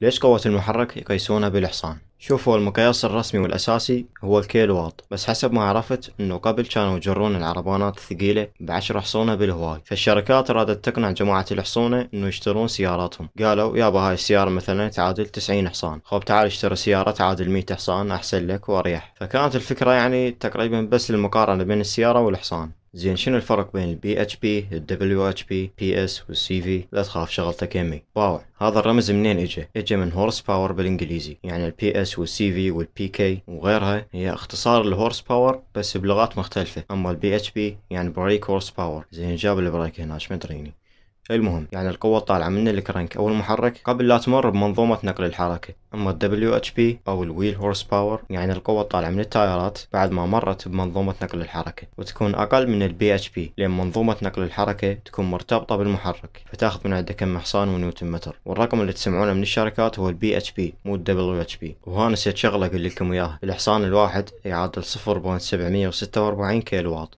ليش قوة المحرك يقيسونها بالحصان شوفوا المقياس الرسمي والأساسي هو الكيلو واط بس حسب ما عرفت انه قبل كانوا يجرون العربانات الثقيلة بعشر حصونة بالهواي فالشركات رادت تقنع جماعة الحصونة انه يشترون سياراتهم قالوا يابا هاي السيارة مثلا تعادل 90 حصان خب تعال اشتري سيارة تعادل 100 حصان احسن لك واريح فكانت الفكرة يعني تقريبا بس المقارنة بين السيارة والحصان زين شنو الفرق بين البي اتش بي الدبليو اتش بي بي اس والسي في لا تخاف شغلتك يمي واو هذا الرمز منين اجى اجى من هورس باور بالانجليزي يعني البي اس والسي في والبي كي وغيرها هي اختصار الهورس باور بس بلغات مختلفه اما البي اتش بي يعني بريك هورس باور زين جاب البريك هنا ايش مدريني المهم يعني القوة طالعة من الكرنك أو المحرك قبل لا تمر بمنظومة نقل الحركة أما ال WHP أو الويل هورس باور يعني القوة طالعة من التايرات بعد ما مرت بمنظومة نقل الحركة وتكون أقل من ال BHP لأن منظومة نقل الحركة تكون مرتبطة بالمحرك فتاخذ من عنده كم حصان ونيوتن متر والرقم اللي تسمعونه من الشركات هو ال BHP مو ال WHP وها نسيت شغلة أقول لكم إياها الحصان الواحد يعادل 0.746 كيلو واط